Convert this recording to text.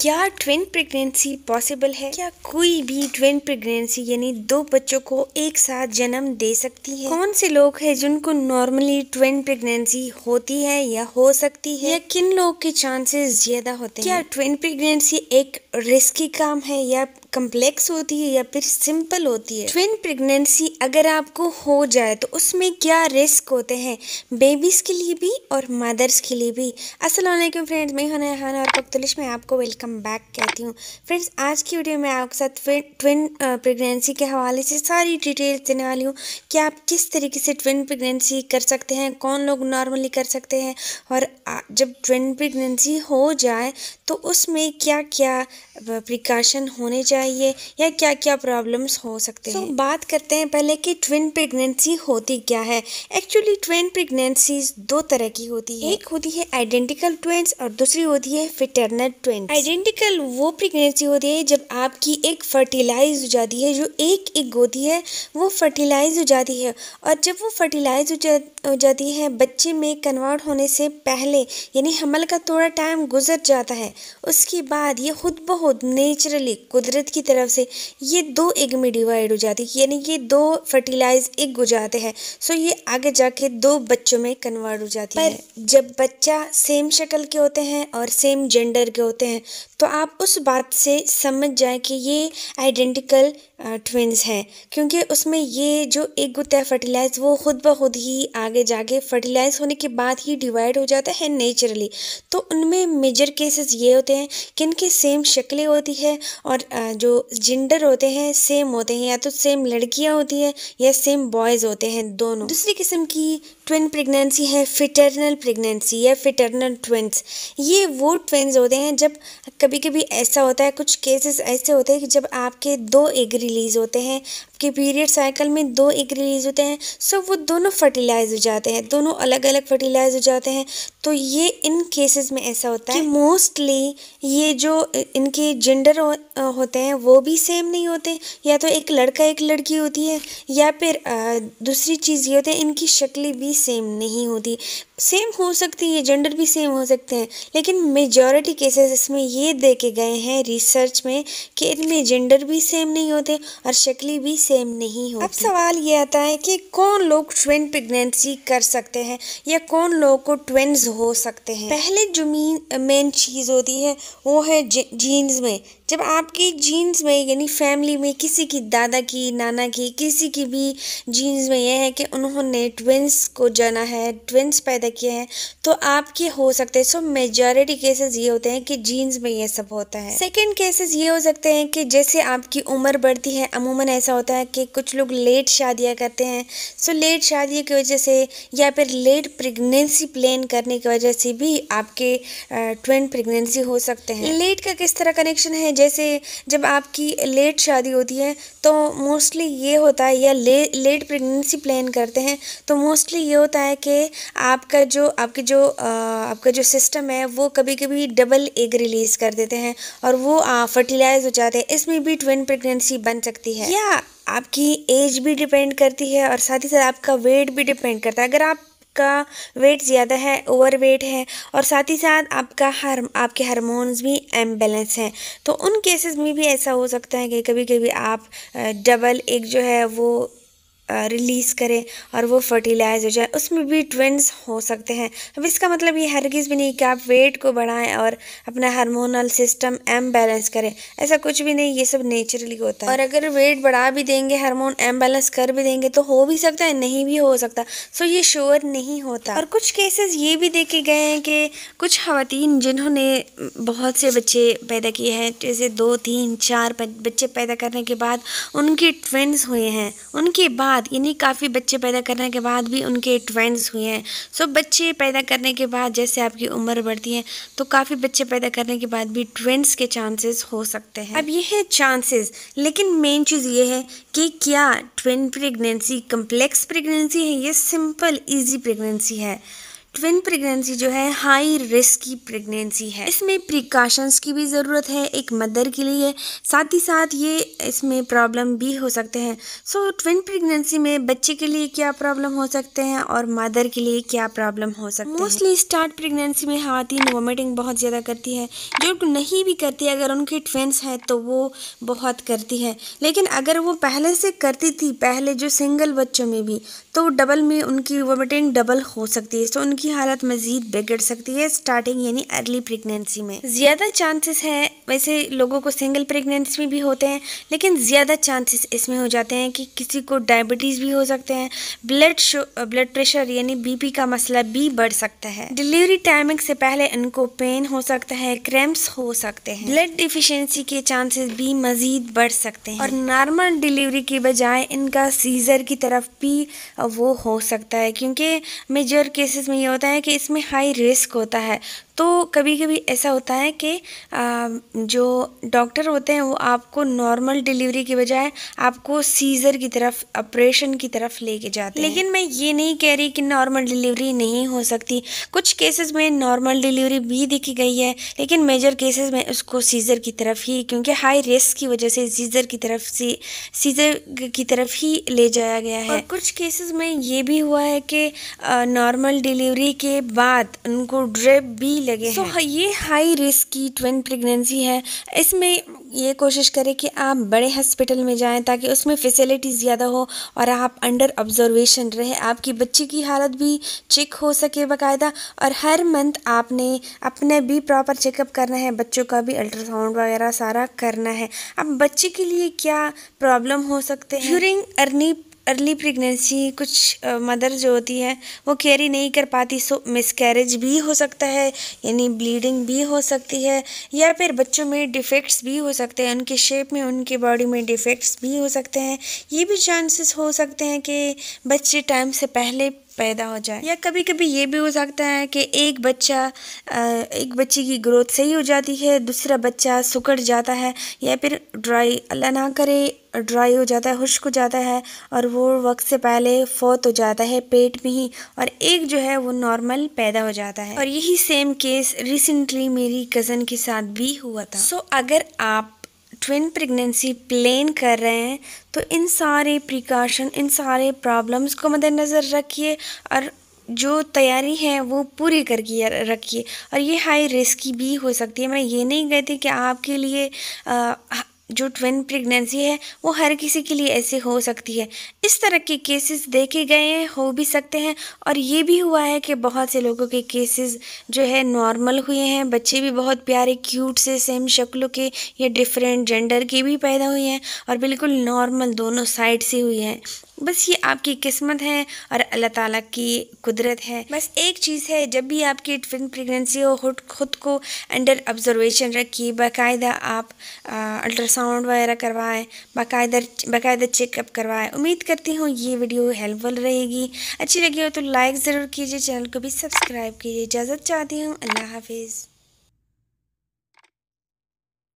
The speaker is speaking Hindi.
क्या ट्विन प्रेगनेंसी पॉसिबल है क्या कोई भी ट्विन प्रेगनेंसी यानी दो बच्चों को एक साथ जन्म दे सकती है कौन से लोग हैं जिनको नॉर्मली ट्विन प्रेगनेंसी होती है या हो सकती है या किन लोग के चांसेस ज्यादा होते हैं क्या ट्विन प्रेगनेंसी एक रिस्की काम है या कम्प्लेक्स होती है या फिर सिंपल होती है ट्विन प्रेगनेंसी अगर आपको हो जाए तो उसमें क्या रिस्क होते हैं बेबीज़ के लिए भी और मदर्स के लिए भी असल फ्रेंड्स मैं हना हाना और पख्तलिश में आपको वेलकम बैक कहती हूँ फ्रेंड्स आज की वीडियो में आपके साथ ट्विन प्रेगनेंसी के हवाले से सारी डिटेल्स देने वाली हूँ कि आप किस तरीके से ट्विन प्रेगनेंसी कर सकते हैं कौन लोग नॉर्मली कर सकते हैं और जब ट्विन प्रेगनेंसी हो जाए तो उसमें क्या क्या प्रिकॉशन होने चाहिए चाहिए या क्या क्या प्रॉब्लम्स हो सकते so, हैं बात करते हैं पहले कि ट्विन प्रेगनेंसी होती क्या है एक्चुअली ट्विन प्रेगनेंसी दो तरह की होती है एक होती है आइडेंटिकल ट्विंस और दूसरी होती है फिटरनल ट्विन आइडेंटिकल वो प्रेगनेंसी होती है जब आपकी एक फर्टिलाइज हो जाती है जो एक एक होती है वो फर्टिलाइज हो जाती है और जब वो फर्टिलाइज हो, जाती है बच्चे में कन्वर्ट होने से पहले यानी हमल का थोड़ा टाइम गुजर जाता है उसके बाद ये खुद बहुत नेचुरली कुदरत यकृत की तरफ से ये दो एग में डिवाइड हो जाती है यानी ये दो फर्टिलाइज एग हो जाते हैं सो ये आगे जाके दो बच्चों में कन्वर्ट हो जाती है जब बच्चा सेम शक्ल के होते हैं और सेम जेंडर के होते हैं तो आप उस बात से समझ जाए कि ये आइडेंटिकल ट्विंस हैं क्योंकि उसमें ये जो एक गुत है फर्टिलाइज वो खुद ब खुद ही आगे जाके फर्टिलाइज होने के बाद ही डिवाइड हो जाता है नेचुरली तो उनमें मेजर केसेस ये होते हैं कि इनकी सेम शक्लें होती है और जो जेंडर होते हैं सेम होते हैं या तो सेम लड़कियां होती है या सेम बॉयज़ होते हैं दोनों दूसरी किस्म की ट्विन प्रेगनेंसी है फिटरनल प्रेगनेंसी या फिटरनल ट्विन्स ये वो ट्विन्स होते हैं जब कभी कभी ऐसा होता है कुछ केसेस ऐसे होते हैं कि जब आपके दो एग रिलीज़ होते हैं आपके पीरियड साइकिल में दो एग रिलीज़ होते हैं सो वो दोनों फर्टिलाइज हो जाते हैं दोनों अलग अलग फर्टिलाइज हो जाते हैं तो ये इन केसेस में ऐसा होता है मोस्टली ये जो इनके जेंडर हो, होते हैं हैं वो भी सेम नहीं होते या तो एक लड़का एक लड़की होती है या फिर दूसरी चीज़ ये होती है इनकी शक्लें भी सेम नहीं होती सेम हो सकती है जेंडर भी सेम हो सकते हैं लेकिन मेजॉरिटी केसेस इसमें ये देखे गए हैं रिसर्च में कि इनमें जेंडर भी सेम नहीं होते और शक्लें भी सेम नहीं होती अब सवाल ये आता है कि कौन लोग ट्विन प्रेगनेंसी कर सकते हैं या कौन लोग को ट्विन्स हो सकते हैं पहले जो मेन चीज़ होती है वो है जीन्स में जब आपकी जीन्स में यानी फैमिली में किसी की दादा की नाना की किसी की भी जीन्स में यह है कि उन्होंने ट्विंस को जाना है ट्विंस पैदा किए हैं तो आपके हो सकते हैं सो मेजॉरिटी केसेस ये होते हैं कि जीन्स में यह सब होता है सेकेंड केसेस ये हो सकते हैं कि जैसे आपकी उम्र बढ़ती है अमूमन ऐसा होता है कि कुछ लोग लेट शादियाँ करते हैं सो लेट शादी की वजह से या फिर लेट प्रेगनेंसी प्लान करने की वजह से भी आपके ट्विन प्रेगनेंसी हो सकते हैं लेट का किस तरह कनेक्शन है जैसे जब आपकी लेट शादी होती है तो मोस्टली ये होता है या ले लेट प्रेगनेंसी प्लान करते हैं तो मोस्टली ये होता है कि आपका जो आपके जो आ, आपका जो सिस्टम है वो कभी कभी डबल एग रिलीज़ कर देते हैं और वो फर्टिलाइज हो जाते हैं इसमें भी ट्विन प्रेगनेंसी बन सकती है या आपकी एज भी डिपेंड करती है और साथ ही साथ आपका वेट भी डिपेंड करता है अगर आप आपका वेट ज़्यादा है ओवर वेट है और साथ ही साथ आपका हर आपके हारमोन्स भी एम्बेलेंस हैं तो उन केसेस में भी ऐसा हो सकता है कि कभी कभी आप डबल एक जो है वो रिलीज़ करें और वो फर्टिलाइज हो जाए उसमें भी ट्विंस हो सकते हैं अब इसका मतलब ये हरगिज़ भी नहीं कि आप वेट को बढ़ाएं और अपना हार्मोनल सिस्टम एम बैलेंस करें ऐसा कुछ भी नहीं ये सब नेचुरली होता है और अगर वेट बढ़ा भी देंगे हार्मोन एम बैलेंस कर भी देंगे तो हो भी सकता है नहीं भी हो सकता सो ये श्योर नहीं होता और कुछ केसेस ये भी देखे गए हैं कि कुछ खातन जिन्होंने बहुत से बच्चे पैदा किए हैं जैसे दो तीन चार बच्चे पैदा करने के बाद उनके ट्विंस हुए हैं उनके बाद बाद यानी काफ़ी बच्चे पैदा करने के बाद भी उनके ट्वेंस हुए हैं सो बच्चे पैदा करने के बाद जैसे आपकी उम्र बढ़ती है तो काफ़ी बच्चे पैदा करने के बाद भी ट्वेंस के चांसेस हो सकते हैं अब ये है चांसेस लेकिन मेन चीज़ ये है कि क्या ट्वेंट प्रेगनेंसी कम्प्लेक्स प्रेगनेंसी है ये सिंपल ईजी प्रेगनेंसी है ट्विन प्रेगनेंसी जो है हाई रिस्क की प्रेगनेंसी है इसमें प्रिकॉशंस की भी ज़रूरत है एक मदर के लिए साथ ही साथ ये इसमें प्रॉब्लम भी हो सकते हैं सो so, ट्विन प्रेगनेंसी में बच्चे के लिए क्या प्रॉब्लम हो सकते हैं और मदर के लिए क्या प्रॉब्लम हो सकते हैं मोस्टली स्टार्ट प्रेगनेंसी में खातन वॉमिटिंग बहुत ज़्यादा करती है जो नहीं भी करती अगर उनके ट्विन्स हैं तो वो बहुत करती है लेकिन अगर वो पहले से करती थी पहले जो सिंगल बच्चों में भी तो डबल में उनकी वॉमिटिंग डबल हो सकती है सो उनकी की हालत मजीद बिगड़ सकती है स्टार्टिंग यानी अर्ली प्रेगनेंसी में ज़्यादा चांसेस है वैसे लोगों को सिंगल प्रेगनेंसी में भी होते हैं लेकिन ज़्यादा चांसेस इसमें हो जाते हैं कि किसी को डायबिटीज़ भी हो सकते हैं ब्लड ब्लड प्रेशर यानी बीपी का मसला भी बढ़ सकता है डिलीवरी टाइमिंग से पहले इनको पेन हो सकता है क्रैम्प्स हो सकते हैं ब्लड डिफिशेंसी के चांसेस भी मज़ीद बढ़ सकते हैं और नॉर्मल डिलीवरी के बजाय इनका सीज़र की तरफ भी वो हो सकता है क्योंकि मेजर केसेस में ये होता है कि इसमें हाई रिस्क होता है तो कभी कभी ऐसा होता है कि जो डॉक्टर होते हैं वो आपको नॉर्मल डिलीवरी के बजाय आपको सीज़र की तरफ ऑपरेशन की तरफ लेके जाते हैं लेकिन मैं ये नहीं कह रही कि नॉर्मल डिलीवरी नहीं हो सकती कुछ केसेस में नॉर्मल डिलीवरी भी दिखी गई है लेकिन मेजर केसेस में उसको सीज़र की तरफ ही क्योंकि हाई रिस्क की वजह से सीज़र की तरफ से सीज़र की तरफ ही ले जाया गया है और कुछ केसेस में ये भी हुआ है कि नॉर्मल डिलीवरी के बाद उनको ड्रिप भी लगे तो so, हाँ, ये हाई रिस्क की ट्विन प्रेगनेंसी है इसमें ये कोशिश करें कि आप बड़े हॉस्पिटल में जाएं ताकि उसमें फैसिलिटीज़ ज़्यादा हो और आप अंडर ऑब्जर्वेशन रहे आपकी बच्ची की हालत भी चेक हो सके बाकायदा और हर मंथ आपने अपने भी प्रॉपर चेकअप करना है बच्चों का भी अल्ट्रासाउंड वगैरह सारा करना है अब बच्चे के लिए क्या प्रॉब्लम हो सकते हैं ड्यूरिंग अर्नी अर्ली प्रेगनेंसी कुछ मदर जो होती है वो कैरी नहीं कर पाती सो मिसकैरेज भी हो सकता है यानी ब्लीडिंग भी हो सकती है या फिर बच्चों में डिफेक्ट्स भी हो सकते हैं उनके शेप में उनके बॉडी में डिफेक्ट्स भी हो सकते हैं ये भी चांसेस हो सकते हैं कि बच्चे टाइम से पहले पैदा हो जाए या कभी कभी ये भी हो सकता है कि एक बच्चा एक बच्चे की ग्रोथ सही हो जाती है दूसरा बच्चा सुकड़ जाता है या फिर ड्राई अल्लाह ना करे ड्राई हो जाता है खुश्क हो जाता है और वो वक्त से पहले फोत हो जाता है पेट में ही और एक जो है वो नॉर्मल पैदा हो जाता है और यही सेम केस रिसेंटली मेरी कज़न के साथ भी हुआ था सो so, अगर आप ट्विन प्रेगनेंसी प्लान कर रहे हैं तो इन सारे प्रिकॉशन इन सारे प्रॉब्लम्स को मद्देनज़र रखिए और जो तैयारी है वो पूरी करके रखिए और ये हाई रिस्की भी हो सकती है मैं ये नहीं कहती कि आपके लिए आ, जो ट्विन प्रेगनेंसी है वो हर किसी के लिए ऐसे हो सकती है इस तरह के केसेस देखे गए हैं हो भी सकते हैं और ये भी हुआ है कि बहुत से लोगों के केसेस जो है नॉर्मल हुए हैं बच्चे भी बहुत प्यारे क्यूट से सेम शक्लों के या डिफरेंट जेंडर के भी पैदा हुए हैं और बिल्कुल नॉर्मल दोनों साइड से हुई हैं बस ये आपकी किस्मत है और अल्लाह ताला की कुदरत है बस एक चीज़ है जब भी आपकी ट्विन प्रेगनेंसी हो खुद को अंडर ऑब्जर्वेशन रखिए बाकायदा आप अल्ट्रास अल्ट्रासाउंड वगैरह करवाएं बाकायदा बाकायदा चेकअप करवाएं उम्मीद करती हूँ ये वीडियो हेल्पफुल रहेगी अच्छी लगी हो तो लाइक ज़रूर कीजिए चैनल को भी सब्सक्राइब कीजिए इजाज़त चाहती हूँ अल्लाह हाफिज़